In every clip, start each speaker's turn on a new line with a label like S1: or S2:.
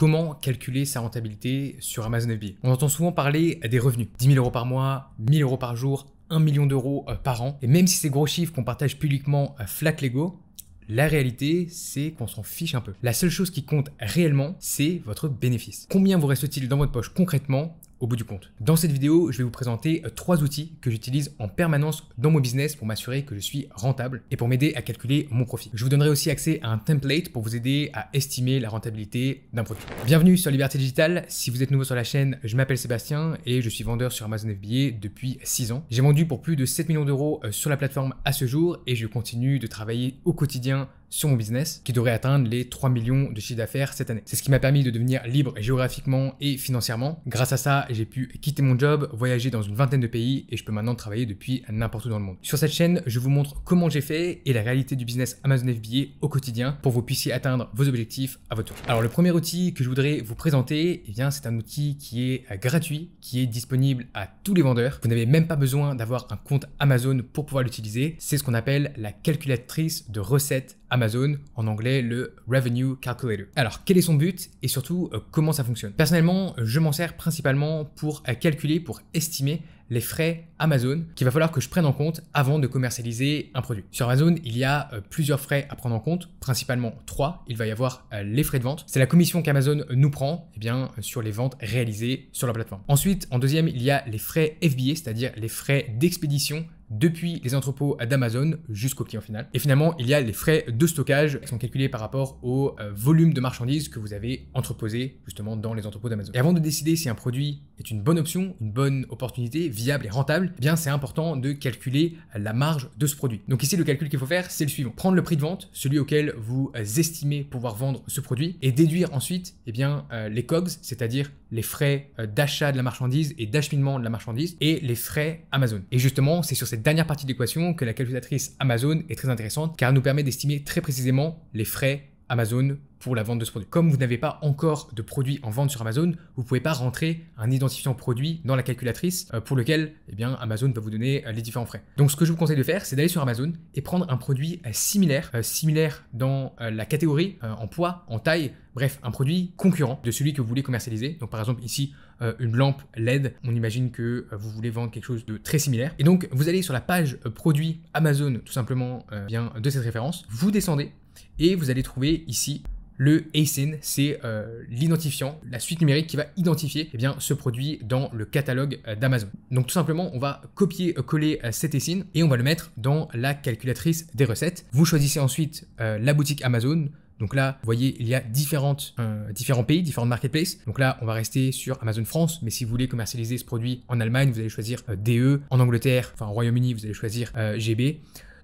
S1: Comment calculer sa rentabilité sur Amazon FBA On entend souvent parler des revenus. 10 000 euros par mois, 1 000 euros par jour, 1 million d'euros euh, par an. Et même si ces gros chiffres qu'on partage publiquement euh, flac l'ego, la réalité, c'est qu'on s'en fiche un peu. La seule chose qui compte réellement, c'est votre bénéfice. Combien vous reste-t-il dans votre poche concrètement au bout du compte. Dans cette vidéo, je vais vous présenter euh, trois outils que j'utilise en permanence dans mon business pour m'assurer que je suis rentable et pour m'aider à calculer mon profit. Je vous donnerai aussi accès à un template pour vous aider à estimer la rentabilité d'un produit. Bienvenue sur Liberté Digitale. Si vous êtes nouveau sur la chaîne, je m'appelle Sébastien et je suis vendeur sur Amazon FBA depuis 6 ans. J'ai vendu pour plus de 7 millions d'euros euh, sur la plateforme à ce jour et je continue de travailler au quotidien sur mon business qui devrait atteindre les 3 millions de chiffre d'affaires cette année. C'est ce qui m'a permis de devenir libre géographiquement et financièrement. Grâce à ça, j'ai pu quitter mon job, voyager dans une vingtaine de pays et je peux maintenant travailler depuis n'importe où dans le monde. Sur cette chaîne, je vous montre comment j'ai fait et la réalité du business Amazon FBA au quotidien pour que vous puissiez atteindre vos objectifs à votre tour. Alors le premier outil que je voudrais vous présenter, et eh bien c'est un outil qui est euh, gratuit, qui est disponible à tous les vendeurs. Vous n'avez même pas besoin d'avoir un compte Amazon pour pouvoir l'utiliser. C'est ce qu'on appelle la calculatrice de recettes Amazon. Amazon, en anglais le Revenue Calculator. Alors quel est son but et surtout euh, comment ça fonctionne Personnellement, je m'en sers principalement pour euh, calculer, pour estimer les frais Amazon qu'il va falloir que je prenne en compte avant de commercialiser un produit. Sur Amazon, il y a euh, plusieurs frais à prendre en compte, principalement trois. Il va y avoir les frais de vente. C'est la commission qu'Amazon nous prend eh bien, sur les ventes réalisées sur leur plateforme. Ensuite, en deuxième, il y a les frais FBA, c'est-à-dire les frais d'expédition depuis les entrepôts d'Amazon jusqu'au client final. Et finalement, il y a les frais de stockage qui sont calculés par rapport au euh, volume de marchandises que vous avez entreposé justement dans les entrepôts d'Amazon. Et avant de décider si un produit est une bonne option, une bonne opportunité, viable et rentable, eh bien c'est important de calculer la marge de ce produit. Donc ici, le calcul qu'il faut faire, c'est le suivant. Prendre le prix de vente, celui auquel vous estimez pouvoir vendre ce produit, et déduire ensuite eh bien, euh, les COGS, c'est-à-dire les frais euh, d'achat de la marchandise et d'acheminement de la marchandise et les frais Amazon. Et justement, c'est sur cette dernière partie d'équation que la calculatrice Amazon est très intéressante car elle nous permet d'estimer très précisément les frais Amazon pour la vente de ce produit. Comme vous n'avez pas encore de produit en vente sur Amazon, vous ne pouvez pas rentrer un identifiant produit dans la calculatrice euh, pour lequel eh bien, Amazon va vous donner euh, les différents frais. Donc ce que je vous conseille de faire, c'est d'aller sur Amazon et prendre un produit euh, similaire, similaire dans la catégorie, en poids, en taille, bref, un produit concurrent de celui que vous voulez commercialiser. Donc par exemple ici, une lampe LED, on imagine que vous voulez vendre quelque chose de très similaire. Et donc vous allez sur la page produit Amazon tout simplement bien, de cette référence, vous descendez et vous allez trouver ici le ASIN, c'est euh, l'identifiant, la suite numérique qui va identifier eh bien, ce produit dans le catalogue euh, d'Amazon. Donc tout simplement, on va copier-coller euh, cet ASIN et on va le mettre dans la calculatrice des recettes. Vous choisissez ensuite la boutique Amazon. Donc là, vous voyez, il y a différents pays, différents marketplaces. Donc là, on va rester sur Amazon France, mais si vous voulez commercialiser ce produit en Allemagne, vous allez choisir DE, en Angleterre, enfin au Royaume-Uni, vous allez choisir GB. Donc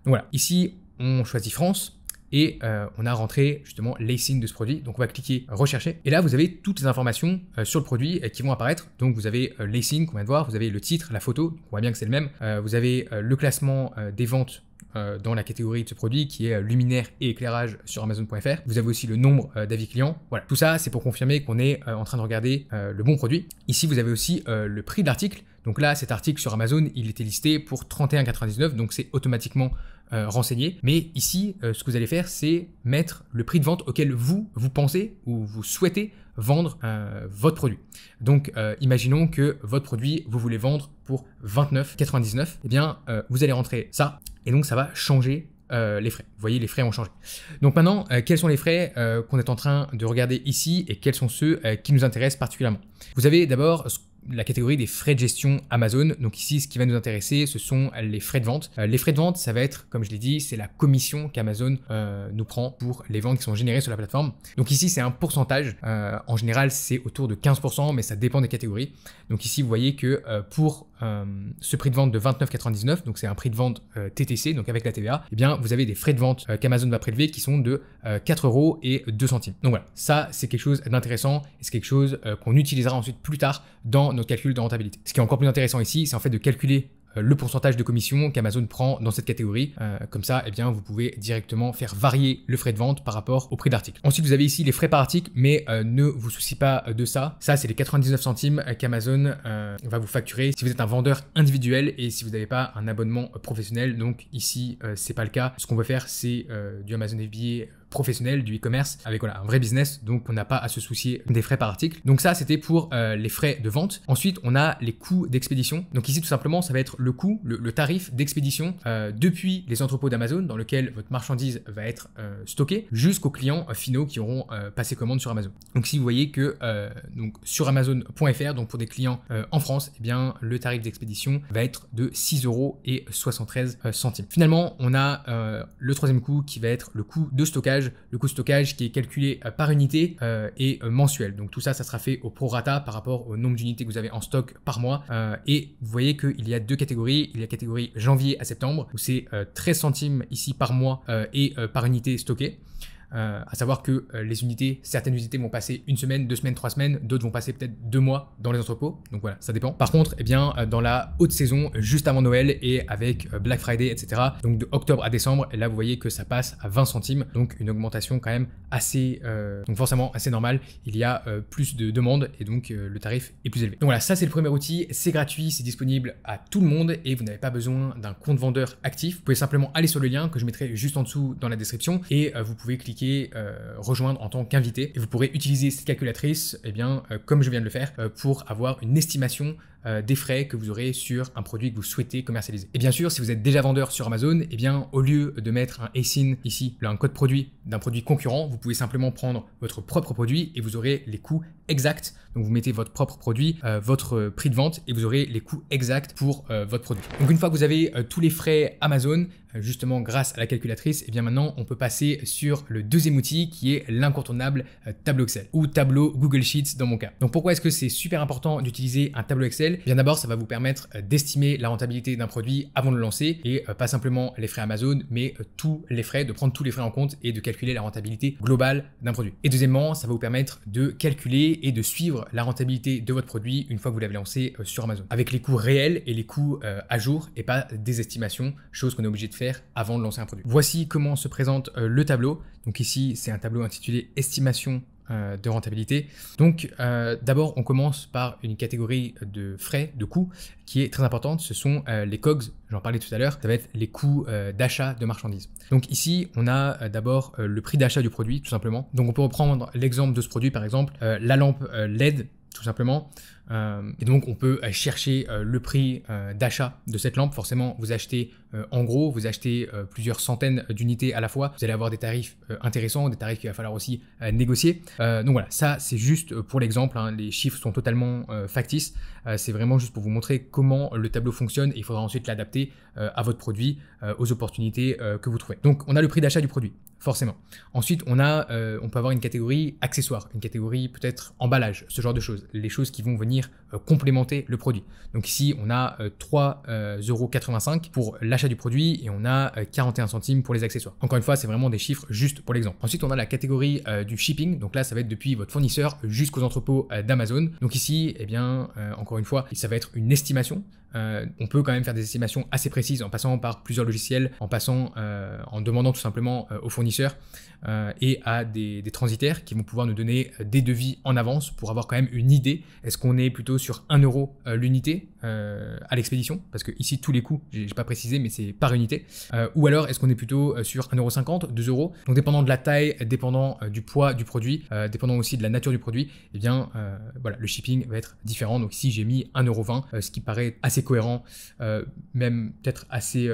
S1: voilà, ici, on choisit France et euh, on a rentré justement l'asin de ce produit. Donc on va cliquer rechercher et là vous avez toutes les informations euh, sur le produit euh, qui vont apparaître. Donc vous avez l'acing qu'on vient de voir, vous avez le titre, la photo, on voit bien que c'est le même. vous avez le classement des ventes dans la catégorie de ce produit qui est luminaire et éclairage sur Amazon.fr. Vous avez aussi le nombre d'avis clients. Voilà, tout ça c'est pour confirmer qu'on est en train de regarder le bon produit. Ici vous avez aussi le prix de l'article. Donc là cet article sur Amazon il était listé pour 31,99 donc c'est automatiquement euh, renseigner. Mais ici, euh, ce que vous allez faire, c'est mettre le prix de vente auquel vous, vous pensez ou vous souhaitez vendre euh, votre produit. Donc, imaginons que votre produit, vous voulez vendre pour 29,99. Et eh bien, vous allez rentrer ça et donc ça va changer les frais. Vous voyez, les frais ont changé. Donc maintenant, quels sont les frais qu'on est en train de regarder ici et quels sont ceux qui nous intéressent particulièrement Vous avez d'abord ce la catégorie des frais de gestion Amazon. Donc ici, ce qui va nous intéresser, ce sont euh, les frais de vente. Euh, les frais de vente, ça va être, comme je l'ai dit, c'est la commission qu'Amazon euh, nous prend pour les ventes qui sont générées sur la plateforme. Donc ici, c'est un pourcentage. en général, c'est autour de 15%, mais ça dépend des catégories. Donc ici, vous voyez que pour ce prix de vente de 29,99, donc c'est un prix de vente TTC, donc avec la TVA, eh bien, vous avez des frais de vente qu'Amazon va prélever qui sont de 4 euros et 2 centimes. Donc voilà, ça, c'est quelque chose d'intéressant et c'est quelque chose qu'on utilisera ensuite plus tard dans calcul de rentabilité. Ce qui est encore plus intéressant ici, c'est en fait de calculer euh, le pourcentage de commission qu'Amazon prend dans cette catégorie. Euh, comme ça, et eh bien, vous pouvez directement faire varier le frais de vente par rapport au prix d'article. Ensuite, vous avez ici les frais par article, mais euh, ne vous souciez pas de ça. Ça, c'est les 99 centimes qu'Amazon va vous facturer si vous êtes un vendeur individuel et si vous n'avez pas un abonnement professionnel. Donc ici, c'est pas le cas. Ce qu'on veut faire, c'est du Amazon FBA professionnel du e-commerce avec voilà, un vrai business, donc on n'a pas à se soucier des frais par article. Donc ça, c'était pour euh, les frais de vente. Ensuite, on a les coûts d'expédition. Donc ici, tout simplement, ça va être le coût, le, tarif d'expédition euh, depuis les entrepôts d'Amazon dans lequel votre marchandise va être euh, stockée jusqu'aux clients finaux qui auront passé commande sur Amazon. Donc si vous voyez que donc sur Amazon.fr, donc pour des clients en France, eh bien le tarif d'expédition va être de 6 euros et 73 centimes. Finalement, on a le troisième coût qui va être le coût de stockage le coût de stockage qui est calculé euh, par unité euh, et euh, mensuel. Donc tout ça, ça sera fait au prorata par rapport au nombre d'unités que vous avez en stock par mois. et vous voyez qu'il y a deux catégories. Il y a la catégorie janvier à septembre où c'est 13 centimes ici par mois et par unité stockée. Euh, à savoir que euh, les unités, certaines unités vont passer une semaine, deux semaines, trois semaines, d'autres vont passer peut-être deux mois dans les entrepôts. Donc voilà, ça dépend. Par contre, eh bien, euh, dans la haute saison, juste avant Noël et avec Black Friday, etc., donc de octobre à décembre, là vous voyez que ça passe à 20 centimes, donc une augmentation quand même assez, donc forcément assez normale. Il y a plus de demandes et donc le tarif est plus élevé. Donc voilà, ça c'est le premier outil, c'est gratuit, c'est disponible à tout le monde et vous n'avez pas besoin d'un compte vendeur actif. Vous pouvez simplement aller sur le lien que je mettrai juste en dessous dans la description et vous pouvez cliquer euh, rejoindre en tant qu'invité et vous pourrez utiliser cette calculatrice, et eh bien, euh, comme je viens de le faire, euh, pour avoir une estimation euh, des frais que vous aurez sur un produit que vous souhaitez commercialiser. Et bien sûr, si vous êtes déjà vendeur sur Amazon, eh bien, au lieu de mettre un ASIN ici, un code produit d'un produit concurrent, vous pouvez simplement prendre votre propre produit et vous aurez les coûts exacts. Donc vous mettez votre propre produit, euh, votre prix de vente et vous aurez les coûts exacts pour euh, votre produit. Donc une fois que vous avez tous les frais Amazon, justement grâce à la calculatrice, et eh bien maintenant on peut passer sur le deuxième outil qui est l'incontournable tableau Excel ou tableau Google Sheets dans mon cas. Donc pourquoi est-ce que c'est super important d'utiliser un tableau Excel bien d'abord, ça va vous permettre euh, d'estimer la rentabilité d'un produit avant de le lancer et euh, pas simplement les frais Amazon, mais euh, tous les frais, de prendre tous les frais en compte et de calculer la rentabilité globale d'un produit. Et deuxièmement, ça va vous permettre de calculer et de suivre la rentabilité de votre produit une fois que vous l'avez lancé sur Amazon, avec les coûts réels et les coûts à jour et pas des estimations, chose qu'on est obligé de faire avant de lancer un produit. Voici comment se présente le tableau. Donc ici, c'est un tableau intitulé Estimation euh, de rentabilité. Donc euh, d'abord, on commence par une catégorie de frais, de coûts, qui est très importante. Ce sont euh, les COGS, j'en parlais tout à l'heure, ça va être les coûts d'achat de marchandises. Donc ici, on a d'abord le prix d'achat du produit, tout simplement. Donc on peut reprendre l'exemple de ce produit, par exemple, la lampe LED tout simplement. Euh, et donc on peut chercher euh, le prix euh, d'achat de cette lampe. Forcément, vous achetez en gros, vous achetez plusieurs centaines d'unités à la fois. Vous allez avoir des tarifs intéressants, des tarifs qu'il va falloir aussi négocier. donc voilà, ça c'est juste pour l'exemple. Hein. Les chiffres sont totalement factices. c'est vraiment juste pour vous montrer comment le tableau fonctionne et il faudra ensuite l'adapter à votre produit, aux opportunités que vous trouvez. Donc on a le prix d'achat du produit forcément. Ensuite, on, euh, on peut avoir une catégorie accessoire, une catégorie peut-être emballage, ce genre de choses, les choses qui vont venir euh, complémenter le produit. Donc ici, on a 3,85€ euh, euh, pour l'achat du produit et on a 41 centimes pour les accessoires. Encore une fois, c'est vraiment des chiffres juste pour l'exemple. Ensuite, on a la catégorie du shipping. Donc là, ça va être depuis votre fournisseur jusqu'aux entrepôts d'Amazon. Donc ici, eh bien, encore une fois, ça va être une estimation. on peut quand même faire des estimations assez précises en passant par plusieurs logiciels, en passant, en demandant tout simplement au fournisseur. fournisseurs euh, et à des, des, transitaires qui vont pouvoir nous donner euh, des devis en avance pour avoir quand même une idée. Est-ce qu'on est plutôt sur 1 euro euh, l'unité euh, à l'expédition Parce que ici, tous les coûts, j'ai pas précisé, mais c'est par unité. Euh, ou alors, est-ce qu'on est plutôt euh, sur 1,50€, 2€, donc dépendant de la taille, dépendant du poids du produit, dépendant aussi de la nature du produit, et eh bien, voilà, le shipping va être différent. Donc ici, j'ai mis 1,20€, ce qui paraît assez cohérent, même peut-être assez,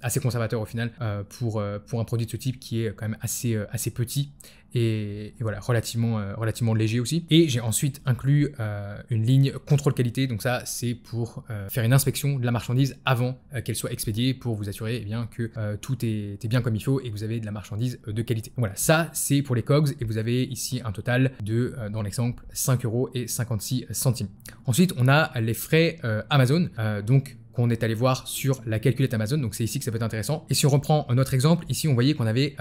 S1: assez conservateur au final, pour, pour un produit de ce type qui est quand même assez, assez petit et, voilà, relativement, euh, relativement léger aussi. Et j'ai ensuite inclus euh, une ligne contrôle qualité, donc ça c'est pour euh, faire une inspection de la marchandise avant qu'elle soit expédiée pour vous assurer eh bien, que tout est, bien comme il faut et que vous avez de la marchandise de qualité. voilà, ça c'est pour les COGS et vous avez ici un total de, dans l'exemple, 5 euros et 56 centimes. Ensuite, on a les frais Amazon, donc qu'on est allé voir sur la calculette Amazon. Donc c'est ici que ça peut être intéressant. Et si on reprend un autre exemple, ici on voyait qu'on avait 4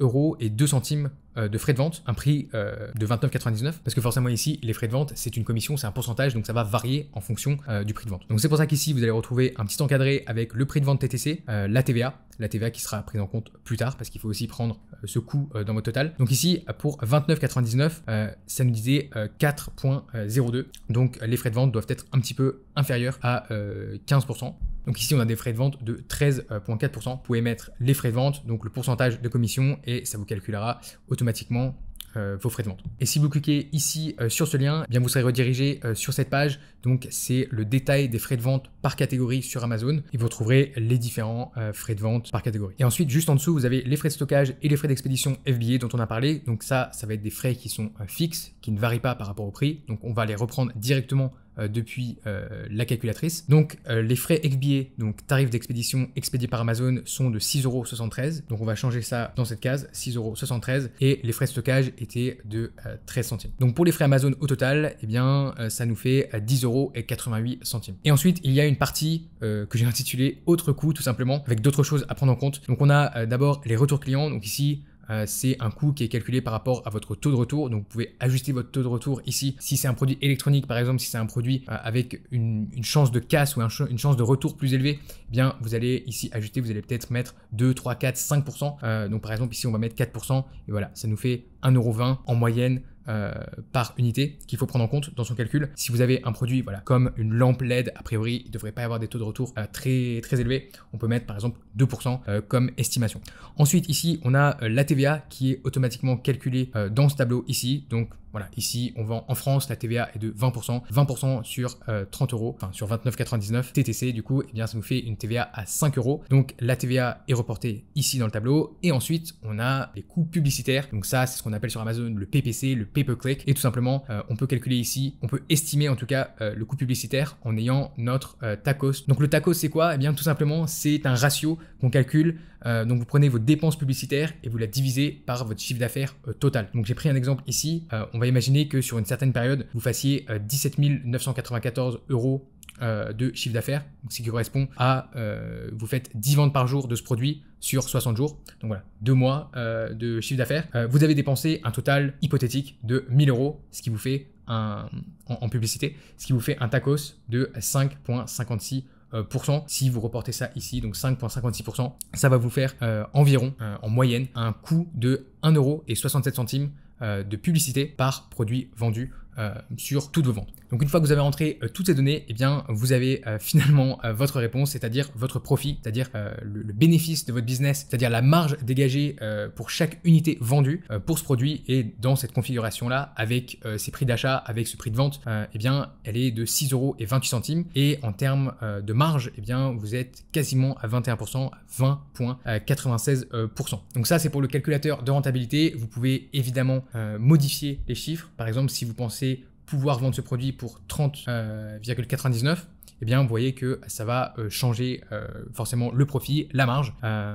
S1: euh, euros et 2 centimes euh, de frais de vente, un prix euh, de 29,99 parce que forcément ici, les frais de vente, c'est une commission, c'est un pourcentage, donc ça va varier en fonction euh, du prix de vente. Donc c'est pour ça qu'ici, vous allez retrouver un petit encadré avec le prix de vente TTC, la TVA, la TVA qui sera prise en compte plus tard parce qu'il faut aussi prendre ce coût dans votre total. Donc ici, pour 29,99, ça nous disait 4,02. Donc les frais de vente doivent être un petit peu inférieurs à 15%. Donc ici, on a des frais de vente de 13,4%. Vous pouvez mettre les frais de vente, donc le pourcentage de commission, et ça vous calculera automatiquement euh, vos frais de vente. Et si vous cliquez ici euh, sur ce lien, eh bien vous serez redirigé euh, sur cette page. Donc c'est le détail des frais de vente par catégorie sur Amazon et vous retrouverez les différents frais de vente par catégorie. Et ensuite, juste en dessous, vous avez les frais de stockage et les frais d'expédition FBA dont on a parlé. Donc ça, ça va être des frais qui sont fixes, qui ne varient pas par rapport au prix. Donc on va les reprendre directement euh, depuis euh, la calculatrice. Donc euh, les frais expédiés, donc tarif d'expédition expédié par Amazon, sont de 6,73€. Donc on va changer ça dans cette case, 6,73€. Et les frais de stockage étaient de 13 centimes. Donc pour les frais Amazon au total, eh bien ça nous fait 10,88€ centimes. Et ensuite, il y a une partie que j'ai intitulée autre coût tout simplement, avec d'autres choses à prendre en compte. Donc on a d'abord les retours clients. Donc ici, euh, c'est un coût qui est calculé par rapport à votre taux de retour. Donc vous pouvez ajuster votre taux de retour ici. Si c'est un produit électronique, par exemple, si c'est un produit euh, avec une, chance de casse ou une chance de retour plus élevée, eh bien vous allez ici ajuster, vous allez peut-être mettre 2, 3, 4, 5%. donc par exemple ici on va mettre 4%. Et voilà, ça nous fait 1,20€ en moyenne euh, par unité qu'il faut prendre en compte dans son calcul. Si vous avez un produit voilà, comme une lampe LED, a priori, il ne devrait pas y avoir des taux de retour euh, très, très élevés. On peut mettre par exemple 2% euh, comme estimation. Ensuite, ici, on a la TVA qui est automatiquement calculée dans ce tableau ici. Donc, voilà, ici, on vend en France, la TVA est de 20%, 20% sur 30 euh, euros, enfin sur 29,99 TTC, du coup, eh bien, ça nous fait une TVA à 5 euros. Donc, la TVA est reportée ici dans le tableau. Et ensuite, on a les coûts publicitaires. Donc, ça, c'est ce qu'on appelle sur Amazon le PPC, le pay per click. Et tout simplement, euh, on peut calculer ici, on peut estimer en tout cas euh, le coût publicitaire en ayant notre tacos. Donc, le tacos, c'est quoi Eh bien, tout simplement, c'est un ratio qu'on calcule. donc, vous prenez vos dépenses publicitaires et vous la divisez par votre chiffre d'affaires total. Donc, j'ai pris un exemple ici. On on va imaginer que sur une certaine période, vous fassiez 17 euh, 994 euros euh, de chiffre d'affaires, ce qui correspond à euh, vous faites 10 ventes par jour de ce produit sur 60 jours. Donc voilà, deux mois de chiffre d'affaires. vous avez dépensé un total hypothétique de 1000 euros, ce qui vous fait un, en, publicité, ce qui vous fait un tacos de 5,56 si vous reportez ça ici, donc 5,56%, ça va vous faire environ en moyenne un coût de 1,67€ euh, de publicité par produit vendu euh, sur toutes vos ventes. Donc une fois que vous avez rentré euh, toutes ces données, eh bien vous avez euh, finalement votre réponse, c'est-à-dire votre profit, c'est-à-dire le, bénéfice de votre business, c'est-à-dire la marge dégagée pour chaque unité vendue pour ce produit. Et dans cette configuration-là, avec ces prix d'achat, avec ce prix de vente, eh bien elle est de 6 euros et 28 centimes. Et en termes de marge, eh bien vous êtes quasiment à 21%, 20,96%. Donc ça c'est pour le calculateur de rentabilité. Vous pouvez évidemment modifier les chiffres. Par exemple, si vous pensez pouvoir vendre ce produit pour 30,99, et euh, eh bien, vous voyez que ça va euh, changer euh, forcément le profit, la marge,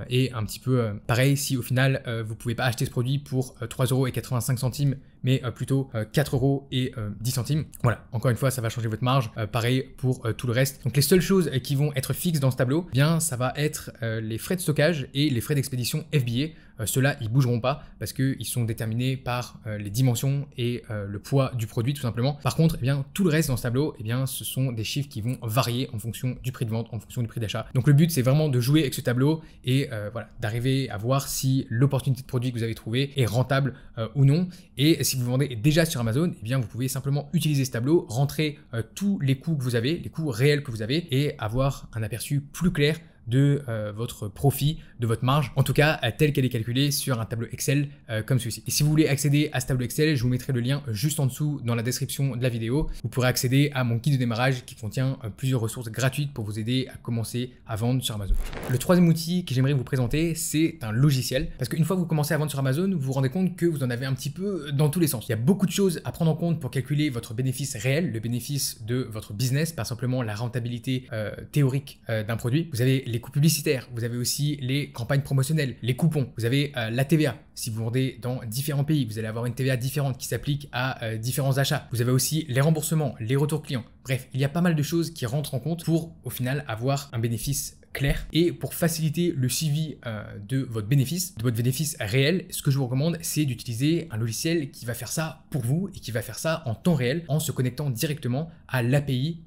S1: et un petit peu pareil si au final vous pouvez pas acheter ce produit pour et centimes mais euh, plutôt 4 euh, euros et 10 euh, centimes. Voilà, encore une fois, ça va changer votre marge. pareil pour tout le reste. Donc les seules choses qui vont être fixes dans ce tableau, eh bien ça va être les frais de stockage et les frais d'expédition FBA. ceux-là, ils bougeront pas parce qu'ils sont déterminés par les dimensions et le poids du produit tout simplement. Par contre, eh bien, tout le reste dans ce tableau, et eh bien, ce sont des chiffres qui vont varier en fonction du prix de vente, en fonction du prix d'achat. Donc le but, c'est vraiment de jouer avec ce tableau et voilà, d'arriver à voir si l'opportunité de produit que vous avez trouvé est rentable ou non. Et si si vous vendez déjà sur Amazon, eh bien vous pouvez simplement utiliser ce tableau, rentrer euh, tous les coûts que vous avez, les coûts réels que vous avez et avoir un aperçu plus clair de euh, votre profit, de votre marge, en tout cas euh, telle qu'elle est calculée sur un tableau Excel euh, comme celui-ci. Et si vous voulez accéder à ce tableau Excel, je vous mettrai le lien juste en dessous dans la description de la vidéo. Vous pourrez accéder à mon kit de démarrage qui contient plusieurs ressources gratuites pour vous aider à commencer à vendre sur Amazon. Le troisième outil que j'aimerais vous présenter, c'est un logiciel. Parce qu'une fois que vous commencez à vendre sur Amazon, vous vous rendez compte que vous en avez un petit peu dans tous les sens. Il y a beaucoup de choses à prendre en compte pour calculer votre bénéfice réel, le bénéfice de votre business, pas simplement la rentabilité théorique d'un produit. Vous avez les coûts publicitaires, vous avez aussi les campagnes promotionnelles, les coupons, vous avez euh, la TVA. Si vous vendez dans différents pays, vous allez avoir une TVA différente qui s'applique à euh, différents achats. Vous avez aussi les remboursements, les retours clients. Bref, il y a pas mal de choses qui rentrent en compte pour au final avoir un bénéfice clair. Et pour faciliter le suivi euh, de votre bénéfice, de votre bénéfice réel, ce que je vous recommande, c'est d'utiliser un logiciel qui va faire ça pour vous et qui va faire ça en temps réel en se connectant directement à l'API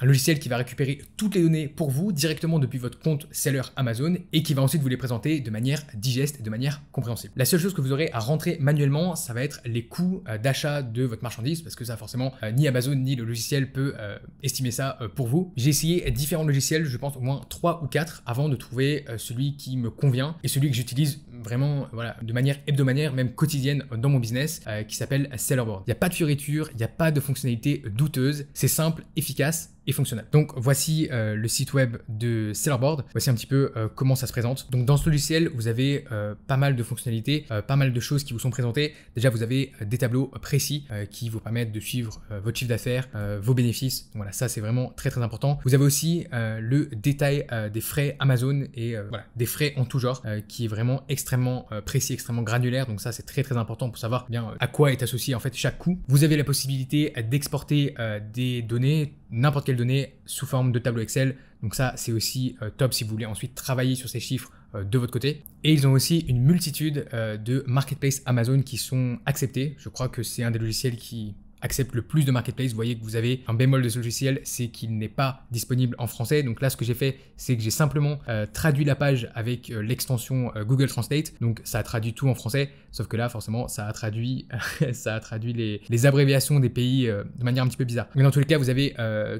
S1: un logiciel qui va récupérer toutes les données pour vous directement depuis votre compte seller Amazon et qui va ensuite vous les présenter de manière digeste et de manière compréhensible. La seule chose que vous aurez à rentrer manuellement, ça va être les coûts euh, d'achat de votre marchandise parce que ça forcément euh, ni Amazon ni le logiciel peut euh, estimer ça pour vous. J'ai essayé différents logiciels, je pense au moins 3 ou 4 avant de trouver celui qui me convient et celui que j'utilise vraiment voilà, de manière hebdomadaire, même quotidienne dans mon business qui s'appelle Sellerboard. Il n'y a pas de fioriture, il n'y a pas de fonctionnalité douteuse, c'est simple, efficace Yes. et fonctionnel. Donc voici euh, le site web de Sellerboard, voici un petit peu euh, comment ça se présente. Donc dans ce logiciel, vous avez euh, pas mal de fonctionnalités, pas mal de choses qui vous sont présentées. Déjà, vous avez des tableaux précis qui vous permettent de suivre votre chiffre d'affaires, vos bénéfices. voilà, ça c'est vraiment très très important. Vous avez aussi le détail des frais Amazon et voilà, des frais en tout genre qui est vraiment extrêmement précis, extrêmement granulaire. Donc ça c'est très très important pour savoir bien à quoi est associé en fait chaque coup. Vous avez la possibilité d'exporter des données, n'importe quelle données sous forme de tableau Excel. Donc ça, c'est aussi euh, top si vous voulez ensuite travailler sur ces chiffres euh, de votre côté. Et ils ont aussi une multitude euh, de marketplaces Amazon qui sont acceptés. Je crois que c'est un des logiciels qui accepte le plus de marketplace. Vous voyez que vous avez un bémol de ce logiciel, c'est qu'il n'est pas disponible en français. Donc là, ce que j'ai fait, c'est que j'ai simplement euh, traduit la page avec euh, l'extension euh, Google Translate. Donc ça a traduit tout en français, sauf que là, forcément, ça a traduit, ça a traduit les, abréviations des pays de manière un petit peu bizarre. Mais dans tous les cas, vous avez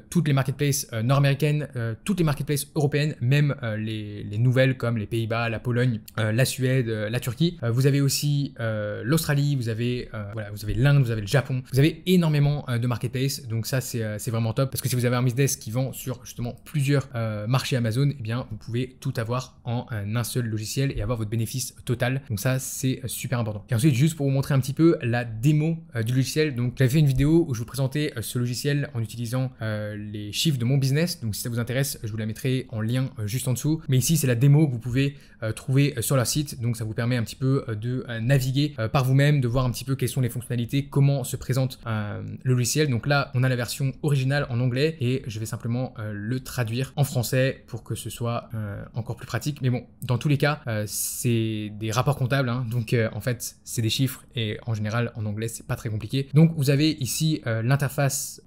S1: toutes les marketplaces nord-américaines, toutes les marketplaces européennes, même les, nouvelles comme les Pays-Bas, la Pologne, la Suède, la Turquie. vous avez aussi l'Australie, vous avez voilà, vous avez l'Inde, vous avez le Japon, vous avez énormément énormément euh, de marketplace, Donc ça, euh, c'est vraiment top parce que si vous avez un business qui vend sur justement plusieurs euh, marchés Amazon, et eh bien, vous pouvez tout avoir en un seul logiciel et avoir votre bénéfice total. Donc ça, c'est super important. Et ensuite, juste pour vous montrer un petit peu la démo du logiciel. Donc j'avais fait une vidéo où je vous présentais ce logiciel en utilisant les chiffres de mon business. Donc si ça vous intéresse, je vous la mettrai en lien juste en dessous. Mais ici, c'est la démo que vous pouvez trouver sur leur site. Donc ça vous permet un petit peu de naviguer par vous-même, de voir un petit peu quelles sont les fonctionnalités, comment se présente un euh, le logiciel. Donc là, on a la version originale en anglais et je vais simplement euh, le traduire en français pour que ce soit euh, encore plus pratique. Mais bon, dans tous les cas, c'est des rapports comptables, hein. donc en fait, c'est des chiffres et en général, en anglais, c'est pas très compliqué. Donc vous avez ici l'interface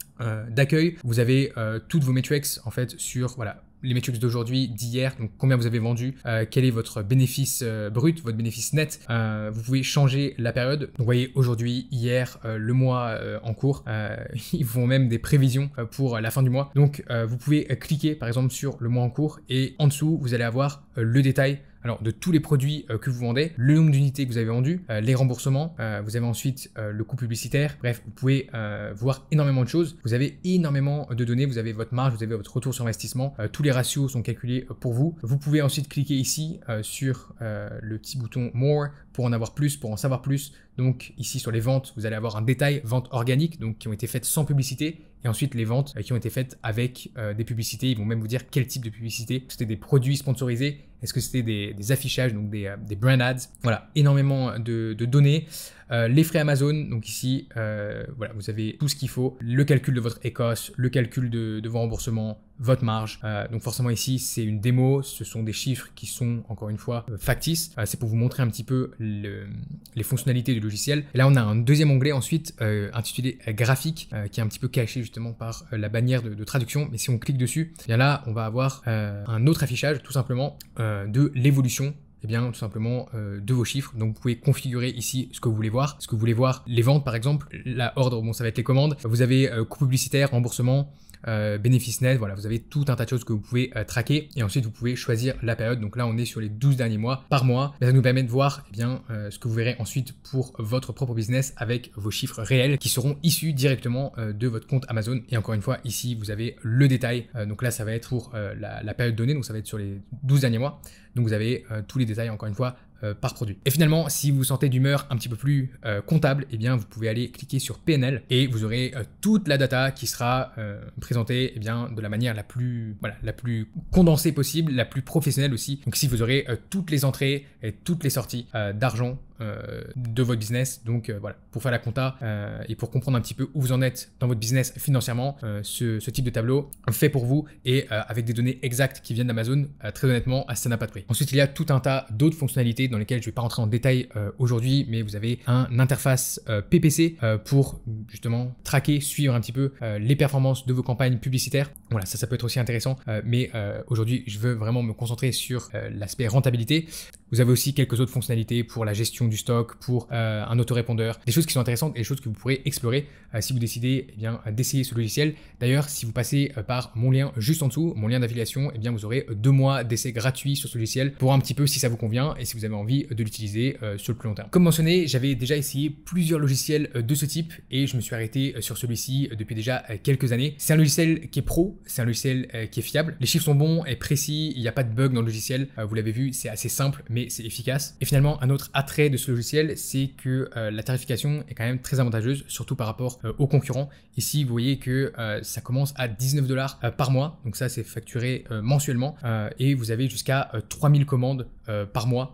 S1: d'accueil, vous avez toutes vos metrics en fait sur voilà les métriques d'aujourd'hui, d'hier, donc combien vous avez vendu, euh, quel est votre bénéfice euh, brut, votre bénéfice net. Euh, vous pouvez changer la période. vous voyez, aujourd'hui, hier, le mois en cours, ils font même des prévisions pour la fin du mois. Donc, vous pouvez cliquer par exemple sur le mois en cours et en dessous, vous allez avoir le détail alors de tous les produits euh, que vous vendez, le nombre d'unités que vous avez vendues, euh, les remboursements, euh, vous avez ensuite le coût publicitaire, bref, vous pouvez voir énormément de choses, vous avez énormément de données, vous avez votre marge, vous avez votre retour sur investissement, tous les ratios sont calculés pour vous. Vous pouvez ensuite cliquer ici sur le petit bouton More pour en avoir plus, pour en savoir plus. Donc ici sur les ventes, vous allez avoir un détail, ventes organiques, donc qui ont été faites sans publicité, et ensuite les ventes euh, qui ont été faites avec euh, des publicités. Ils vont même vous dire quel type de publicité. C'était des produits sponsorisés, est-ce que c'était des, affichages, donc euh, des, brand ads. Voilà, énormément de données. Euh, les frais Amazon, donc ici, euh, voilà, vous avez tout ce qu'il faut, le calcul de votre Écosse, le calcul de, vos remboursements, votre marge. Euh, donc forcément ici, c'est une démo, ce sont des chiffres qui sont encore une fois factices. c'est pour vous montrer un petit peu les fonctionnalités du logiciel. là, on a un deuxième onglet ensuite intitulé graphique, qui est un petit peu caché justement par la bannière de, de traduction. Mais si on clique dessus, eh bien là, on va avoir un autre affichage tout simplement de l'évolution eh bien tout simplement euh, de vos chiffres. Donc vous pouvez configurer ici ce que vous voulez voir, ce que vous voulez voir, les ventes par exemple, la ordre, bon ça va être les commandes, vous avez euh, coût publicitaire, remboursement, euh, bénéfices nets, voilà, vous avez tout un tas de choses que vous pouvez euh, traquer et ensuite vous pouvez choisir la période. Donc là, on est sur les 12 derniers mois par mois. ça nous permet de voir eh bien, euh, ce que vous verrez ensuite pour votre propre business avec vos chiffres réels qui seront issus directement de votre compte Amazon. Et encore une fois, ici, vous avez le détail. donc là, ça va être pour la, la, période donnée, donc ça va être sur les 12 derniers mois. Donc vous avez tous les détails, encore une fois, euh, par produit. Et finalement, si vous sentez d'humeur un petit peu plus euh, comptable, et eh bien, vous pouvez aller cliquer sur PNL et vous aurez euh, toute la data qui sera présentée eh bien, de la manière la plus, voilà, la plus condensée possible, la plus professionnelle aussi. Donc, si vous aurez toutes les entrées et toutes les sorties d'argent euh, de votre business. Donc euh, voilà, pour faire la compta euh, et pour comprendre un petit peu où vous en êtes dans votre business financièrement, ce, type de tableau fait pour vous et avec des données exactes qui viennent d'Amazon, très honnêtement, ça n'a pas de prix. Ensuite, il y a tout un tas d'autres fonctionnalités dans lesquelles je ne vais pas rentrer en détail aujourd'hui, mais vous avez une interface PPC pour justement traquer, suivre un petit peu les performances de vos campagnes publicitaires. Voilà, ça, ça peut être aussi intéressant, mais aujourd'hui, je veux vraiment me concentrer sur l'aspect rentabilité. Vous avez aussi quelques autres fonctionnalités pour la gestion du stock, pour euh, un autorépondeur, des choses qui sont intéressantes et des choses que vous pourrez explorer euh, si vous décidez eh bien d'essayer ce logiciel. D'ailleurs, si vous passez euh, par mon lien juste en dessous, mon lien d'affiliation, et eh bien vous aurez deux mois d'essai gratuit sur ce logiciel pour un petit peu si ça vous convient et si vous avez envie de l'utiliser sur le plus long terme. Comme mentionné, j'avais déjà essayé plusieurs logiciels de ce type et je me suis arrêté sur celui-ci depuis déjà quelques années. C'est un logiciel qui est pro, c'est un logiciel qui est fiable. Les chiffres sont bons et précis, il n'y a pas de bug dans le logiciel. Vous l'avez vu, c'est assez simple mais c'est efficace. Et finalement, un autre attrait de ce logiciel, c'est que euh, la tarification est quand même très avantageuse, surtout par rapport euh, aux concurrents. Ici, vous voyez que euh, ça commence à 19 dollars par mois, donc ça c'est facturé mensuellement, et vous avez jusqu'à 3000 commandes par mois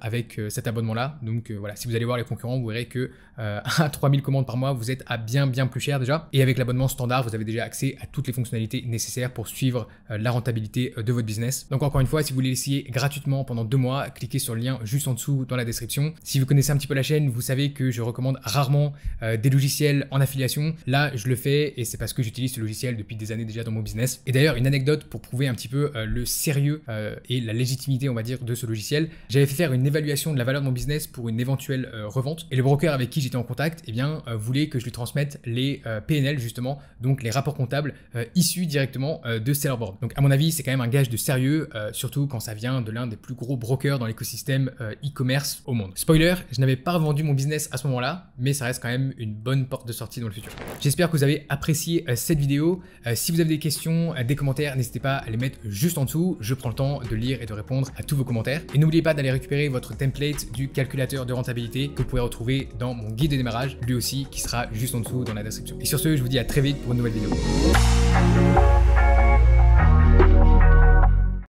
S1: avec cet abonnement-là. Donc voilà, si vous allez voir les concurrents, vous verrez que à 3000 commandes par mois, vous êtes à bien bien plus cher déjà. Et avec l'abonnement standard, vous avez déjà accès à toutes les fonctionnalités nécessaires pour suivre la rentabilité de votre business. Donc encore une fois, si vous voulez essayer gratuitement pendant deux mois, cliquez sur le lien juste en dessous dans la description. Si vous connaissez un petit peu la chaîne, vous savez que je recommande rarement euh, des logiciels en affiliation. Là, je le fais et c'est parce que j'utilise ce logiciel depuis des années déjà dans mon business. Et d'ailleurs, une anecdote pour prouver un petit peu euh, le sérieux euh, et la légitimité, on va dire, de ce logiciel. J'avais fait faire une évaluation de la valeur de mon business pour une éventuelle revente et le broker avec qui j'étais en contact, eh bien, voulait que je lui transmette les PNL justement, donc les rapports comptables issus directement de Sellerboard. Donc, à mon avis, c'est quand même un gage de sérieux, surtout quand ça vient de l'un des plus gros brokers dans les écosystème euh, e-commerce au monde. Spoiler, je n'avais pas revendu mon business à ce moment-là, mais ça reste quand même une bonne porte de sortie dans le futur. J'espère que vous avez apprécié euh, cette vidéo. Euh, si vous avez des questions, des commentaires, n'hésitez pas à les mettre juste en dessous. Je prends le temps de lire et de répondre à tous vos commentaires. Et n'oubliez pas d'aller récupérer votre template du calculateur de rentabilité que vous pourrez retrouver dans mon guide de démarrage, lui aussi qui sera juste en dessous dans la description. Et sur ce, je vous dis à très vite pour une nouvelle vidéo.